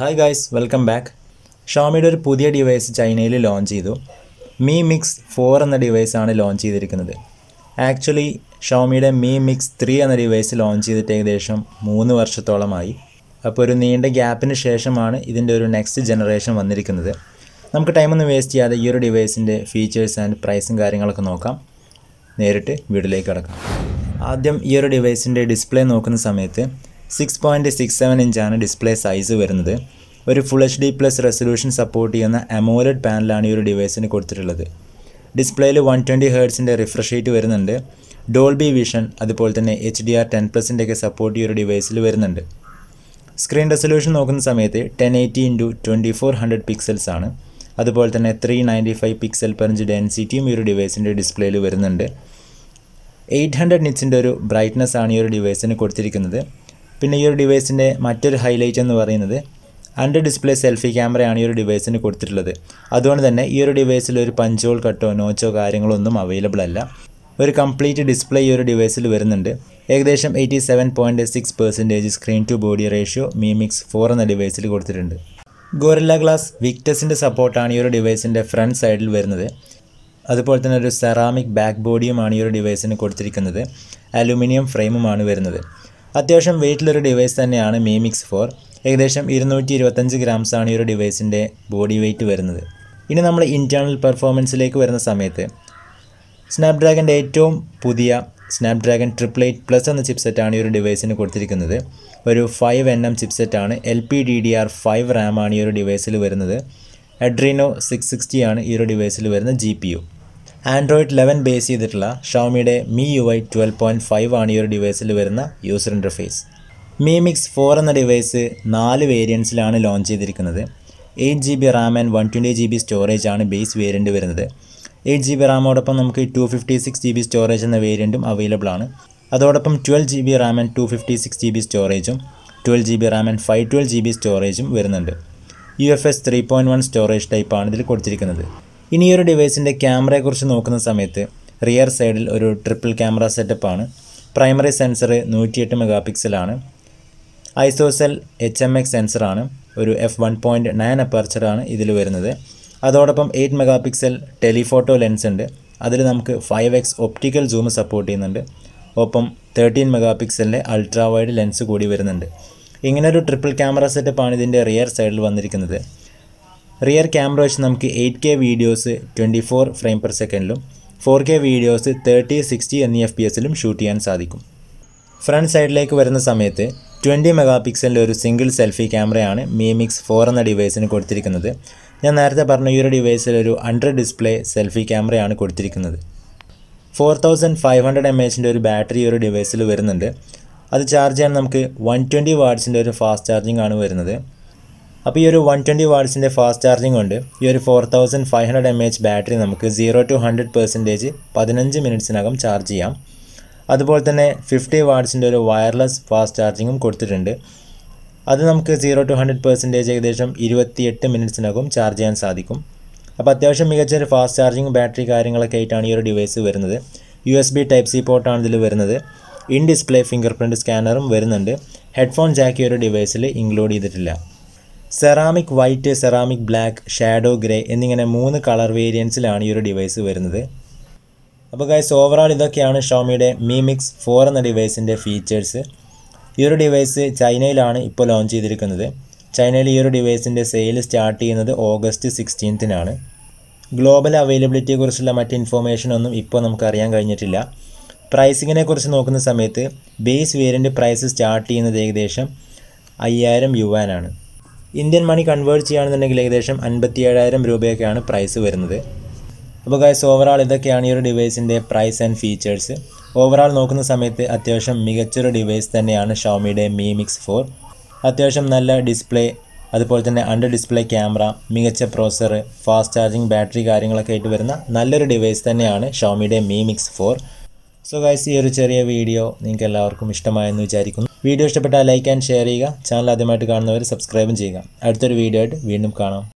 hi guys welcome back ഷോമിയുടെ ഒരു പുതിയ ഡിവൈസ് ചൈനയിൽ ലോഞ്ച് ചെയ്തു മി മിക്സ് ഫോർ എന്ന ഡിവൈസാണ് ലോഞ്ച് ചെയ്തിരിക്കുന്നത് ആക്ച്വലി ഷോമിയുടെ മി മിക്സ് ത്രീ എന്ന ഡിവൈസ് ലോഞ്ച് ചെയ്തിട്ട് ഏകദേശം മൂന്ന് വർഷത്തോളമായി അപ്പോൾ ഒരു നീണ്ട ഗ്യാപ്പിന് ശേഷമാണ് ഇതിൻ്റെ ഒരു നെക്സ്റ്റ് ജനറേഷൻ വന്നിരിക്കുന്നത് നമുക്ക് ടൈമൊന്നും വേസ്റ്റ് ചെയ്യാതെ ഈ ഒരു ഡിവൈസിൻ്റെ ഫീച്ചേഴ്സ് ആൻഡ് പ്രൈസും കാര്യങ്ങളൊക്കെ നോക്കാം നേരിട്ട് വീട്ടിലേക്ക് കിടക്കാം ആദ്യം ഈ ഒരു ഡിവൈസിൻ്റെ ഡിസ്പ്ലേ നോക്കുന്ന സമയത്ത് സിക്സ് പോയിൻറ്റ് സിക്സ് സെവൻ ഇഞ്ചാണ് ഡിസ്പ്ലേ സൈസ് വരുന്നത് ഒരു full H D plus resolution support ചെയ്യുന്ന അമോലഡ് പാനലാണ് ഈ ഒരു ഡിവൈസിന് കൊടുത്തിട്ടുള്ളത് ഡിസ്പ്ലേയിൽ വൺ ട്വൻറ്റി ഹേർട്സിൻ്റെ റിഫ്രഷ് റേറ്റ് വരുന്നുണ്ട് ഡോൾബി വിഷൻ അതുപോലെ തന്നെ എച്ച് ഡി ആർ ടെൻ പ്ലസിൻ്റെ ഒക്കെ സപ്പോർട്ട് ഈ ഒരു ഡിവൈസിൽ വരുന്നുണ്ട് സ്ക്രീൻ റെസൊല്യൂഷൻ നോക്കുന്ന സമയത്ത് ten eighty into twenty four hundred pixels ആണ് അതുപോലെ തന്നെ three ninety five pixel per ഡെൻസിറ്റിയും ഈ ഒരു ഡിവൈസിൻ്റെ ഡിസ്പ്ലേയിൽ വരുന്നുണ്ട് എയ്റ്റ് ഹൺഡ്രഡ് നിറ്റ്സിൻ്റെ ഒരു ബ്രൈറ്റ്നസ് ആണ് ഈ ഒരു ഡിവൈസിന് കൊടുത്തിരിക്കുന്നത് പിന്നെ ഈ ഒരു ഡിവൈസിൻ്റെ മറ്റൊരു ഹൈലൈറ്റ് എന്ന് പറയുന്നത് അണ്ടർ ഡിസ്പ്ലേ സെൽഫി ക്യാമറയാണ് ഈ ഒരു ഡിവൈസിന് കൊടുത്തിട്ടുള്ളത് അതുകൊണ്ട് തന്നെ ഈ ഒരു ഡിവൈസിൽ ഒരു പഞ്ചോൾ കട്ടോ നോച്ചോ കാര്യങ്ങളോ ഒന്നും അവൈലബിൾ അല്ല ഒരു കംപ്ലീറ്റ് ഡിസ്പ്ലേ ഈ ഒരു ഡിവൈസിൽ വരുന്നുണ്ട് ഏകദേശം eighty seven point six percentage screen to body ratio Mi Mix four എന്ന ഡിവൈസിൽ കൊടുത്തിട്ടുണ്ട് ഗോറില്ല ഗ്ലാസ് വിക്ടസിൻ്റെ സപ്പോർട്ടാണ് ഈ ഒരു ഡിവൈസിൻ്റെ ഫ്രണ്ട് സൈഡിൽ വരുന്നത് അതുപോലെ തന്നെ ഒരു സെറാമിക് ബാക്ക് ബോഡിയുമാണ് ഈ ഒരു ഡിവൈസിന് കൊടുത്തിരിക്കുന്നത് അലുമിനിയം ഫ്രെയിമുമാണ് വരുന്നത് അത്യാവശ്യം വെയിറ്റിലൊരു ഡിവൈസ് തന്നെയാണ് മീമിക്സ് ഫോർ ഏകദേശം ഇരുന്നൂറ്റി ഇരുപത്തഞ്ച് ഗ്രാംസാണ് ഈ ഒരു ഡിവൈസിൻ്റെ ബോഡി വെയ്റ്റ് വരുന്നത് ഇനി നമ്മൾ ഇൻറ്റേർണൽ പെർഫോമൻസിലേക്ക് വരുന്ന സമയത്ത് സ്നാപ്ഡ്രാഗൻ്റെ ഏറ്റവും പുതിയ സ്നാപ്ഡ്രാഗൺ ട്രിപ്പിൾ എയ്റ്റ് പ്ലസ് എന്ന ചിപ്സെറ്റാണ് ഈ ഒരു ഡിവൈസിന് കൊടുത്തിരിക്കുന്നത് ഒരു ഫൈവ് എൻ എം ചിപ്സെറ്റാണ് L P D D R five റാമാണ് ഈ ഒരു ഡിവൈസിൽ വരുന്നത് അഡ്രീനോ സിക്സ് സിക്സ്റ്റിയാണ് ഈ ഒരു ഡിവൈസിൽ വരുന്ന G P U Android eleven base ചെയ്തിട്ടുള്ള ഷോമിയുടെ Mi U I twelve point five ആണ് ഈ ഒരു ഡിവൈസിൽ വരുന്ന user interface Mi Mix four എന്ന ഡിവൈസ് നാല് വേരിയൻസിലാണ് ലോഞ്ച് ചെയ്തിരിക്കുന്നത് eight G B RAM and one twenty G B storage ആണ് ബേസ് വേരിയൻറ്റ് വരുന്നത് എയ്റ്റ് ജി ബി റാമോടൊപ്പം നമുക്ക് two fifty six G B storage എന്ന വേരിയൻറ്റും അവൈലബിൾ ആണ് അതോടൊപ്പം twelve G B RAM and to fifty six G B സ്റ്റോറേജും twelve G B RAM and five twelve G B സ്റ്റോറേജും വരുന്നുണ്ട് U F S three point one storage ടൈപ്പാണ് ഇതിൽ കൊടുത്തിരിക്കുന്നത് ഇനി ഒരു ഡിവൈസിൻ്റെ ക്യാമറയെക്കുറിച്ച് നോക്കുന്ന സമയത്ത് റിയർ സൈഡിൽ ഒരു ട്രിപ്പിൾ ക്യാമറ സെറ്റപ്പാണ് പ്രൈമറി സെൻസർ നൂറ്റിയെട്ട് മെഗാ പിക്സലാണ് ഐസോസെൽ എച്ച് എം എക്സ് സെൻസറാണ് ഒരു എഫ് വൺ പോയിൻറ്റ് നയൻ അപ്പർച്ചറാണ് ഇതിൽ വരുന്നത് അതോടൊപ്പം eight mega pixel telephoto lens ഉണ്ട് അതിൽ നമുക്ക് five X optical zoom support ചെയ്യുന്നുണ്ട് ഒപ്പം തേർട്ടീൻ മെഗാ പിക്സലിൻ്റെ അൾട്രാ വൈഡ് ലെൻസ് കൂടി വരുന്നുണ്ട് ഇങ്ങനൊരു ട്രിപ്പിൾ ക്യാമറ സെറ്റപ്പാണ് ഇതിൻ്റെ റിയർ സൈഡിൽ വന്നിരിക്കുന്നത് റിയർ ക്യാമറ വെച്ച് നമുക്ക് eight K videos twenty four frame per സെക്കൻഡിലും four K videos thirty sixty എന്നീ എഫ് പി എസിലും ഷൂട്ട് ചെയ്യാൻ സാധിക്കും ഫ്രണ്ട് സൈഡിലേക്ക് വരുന്ന സമയത്ത് ട്വൻറ്റി മെഗാ പിക്സലിൻ്റെ ഒരു സിംഗിൾ സെൽഫി ക്യാമറയാണ് മീമിക്സ് ഫോർ എന്ന ഡിവൈസിന് കൊടുത്തിരിക്കുന്നത് ഞാൻ നേരത്തെ പറഞ്ഞ ഈ ഒരു ഡിവൈസിൽ ഒരു അണ്ടർ ഡിസ്പ്ലേ സെൽഫി ക്യാമറയാണ് കൊടുത്തിരിക്കുന്നത് four thousand five hundred M എച്ചിൻ്റെ ഒരു ബാറ്ററി ഒരു ഡിവൈസിൽ വരുന്നുണ്ട് അത് ചാർജ് ചെയ്യാൻ നമുക്ക് വൺ ട്വൻറ്റി വാട്ട്സിൻ്റെ ഒരു ഫാസ്റ്റ് ചാർജിംഗ് ആണ് വരുന്നത് അപ്പോൾ ഈ ഒരു വൺ ട്വൻറ്റി വാട്സിൻ്റെ ഫാസ്റ്റ് ചാർജിങ് കൊണ്ട് ഈ ഒരു four thousand five hundred M H battery നമുക്ക് സീറോ ടു ഹൺഡ്രഡ് പെർസെൻറ്റേജ് പതിനഞ്ച് മിനിറ്റ്സിനകം ചാർജ് ചെയ്യാം അതുപോലെ തന്നെ ഫിഫ്റ്റി വാട്സിൻ്റെ ഒരു വയർലെസ് ഫാസ്റ്റ് ചാർജിങ്ങും കൊടുത്തിട്ടുണ്ട് അത് നമുക്ക് സീറോ ടു ഹൺഡ്രഡ് പെർസെൻറ്റേജ് ഏകദേശം ഇരുപത്തിയെട്ട് മിനിറ്റ്സിനകം ചാർജ് ചെയ്യാൻ സാധിക്കും അപ്പോൾ അത്യാവശ്യം മികച്ച ഒരു ഫാസ്റ്റ് ചാർജിങ് ബാറ്ററി കാര്യങ്ങളൊക്കെ ആയിട്ടാണ് ഈ ഒരു ഡിവൈസ് വരുന്നത് U S B type C പോർട്ടാണ് ഇതിൽ വരുന്നത് ഇൻ ഡിസ്പ്ലേ ഫിംഗർ പ്രിൻറ്റ് സ്കാനറും വരുന്നുണ്ട് ഹെഡ്ഫോൺ ജാക്ക് ഈ ഒരു ഡിവൈസിൽ ഇൻക്ലൂഡ് ചെയ്തിട്ടില്ല ceramic white ceramic black shadow grey എന്നിങ്ങനെ മൂന്ന് കളർ വേരിയൻസിലാണ് ഈ ഒരു ഡിവൈസ് വരുന്നത് അപ്പോൾ ഗൈസ് ഓവറോൾ ഇതൊക്കെയാണ് ഷോമിയുടെ മിമിക്സ് മിക്സ് ഫോർ എന്ന ഡിവൈസിൻ്റെ ഫീച്ചേഴ്സ് ഈ ഒരു ഡിവൈസ് ചൈനയിലാണ് ഇപ്പോൾ ലോഞ്ച് ചെയ്തിരിക്കുന്നത് ചൈനയിൽ ഈ ഒരു ഡിവൈസിൻ്റെ സെയിൽ സ്റ്റാർട്ട് ചെയ്യുന്നത് ഓഗസ്റ്റ് സിക്സ്റ്റീൻത്തിനാണ് ഗ്ലോബൽ കുറിച്ചുള്ള മറ്റ് ഇൻഫോർമേഷൻ ഒന്നും ഇപ്പോൾ നമുക്ക് അറിയാൻ കഴിഞ്ഞിട്ടില്ല പ്രൈസിങ്ങിനെ കുറിച്ച് നോക്കുന്ന സമയത്ത് ബേസ് വേരിയൻ്റ് പ്രൈസ് സ്റ്റാർട്ട് ചെയ്യുന്നത് ഏകദേശം അയ്യായിരം യുവാനാണ് ഇന്ത്യൻ മണി കൺവേർട്ട് ചെയ്യുകയാണെന്നുണ്ടെങ്കിൽ ഏകദേശം അൻപത്തി ഏഴായിരം രൂപയൊക്കെയാണ് പ്രൈസ് വരുന്നത് അപ്പോൾ ഗൈസ് ഓവറാൾ ഇതൊക്കെയാണ് ഈ ഒരു ഡിവൈസിൻ്റെ പ്രൈസ് ആൻഡ് ഫീച്ചേഴ്സ് ഓവറാൾ നോക്കുന്ന സമയത്ത് അത്യാവശ്യം മികച്ചൊരു ഡിവൈസ് തന്നെയാണ് ഷോമിയുടെ മി മിക്സ് ഫോർ അത്യാവശ്യം നല്ല ഡിസ്പ്ലേ അതുപോലെ തന്നെ അണ്ടർ ഡിസ്പ്ലേ ക്യാമറ മികച്ച പ്രോസർ ഫാസ്റ്റ് ചാർജിങ് ബാറ്ററി കാര്യങ്ങളൊക്കെ ആയിട്ട് വരുന്ന നല്ലൊരു ഡിവൈസ് തന്നെയാണ് ഷോമിയുടെ Mi Mix four so guys ഈ ഒരു ചെറിയ വീഡിയോ നിങ്ങൾക്ക് എല്ലാവർക്കും ഇഷ്ടമായെന്ന് വിചാരിക്കുന്നു വീഡിയോ ഇഷ്ടപ്പെട്ടാൽ ലൈക്ക് ആൻഡ് ഷെയർ ചെയ്യുക ചാനൽ ആദ്യമായിട്ട് കാണുന്നവർ സബ്സ്ക്രൈബും ചെയ്യുക അടുത്തൊരു വീഡിയോ ആയിട്ട് വീണ്ടും കാണാം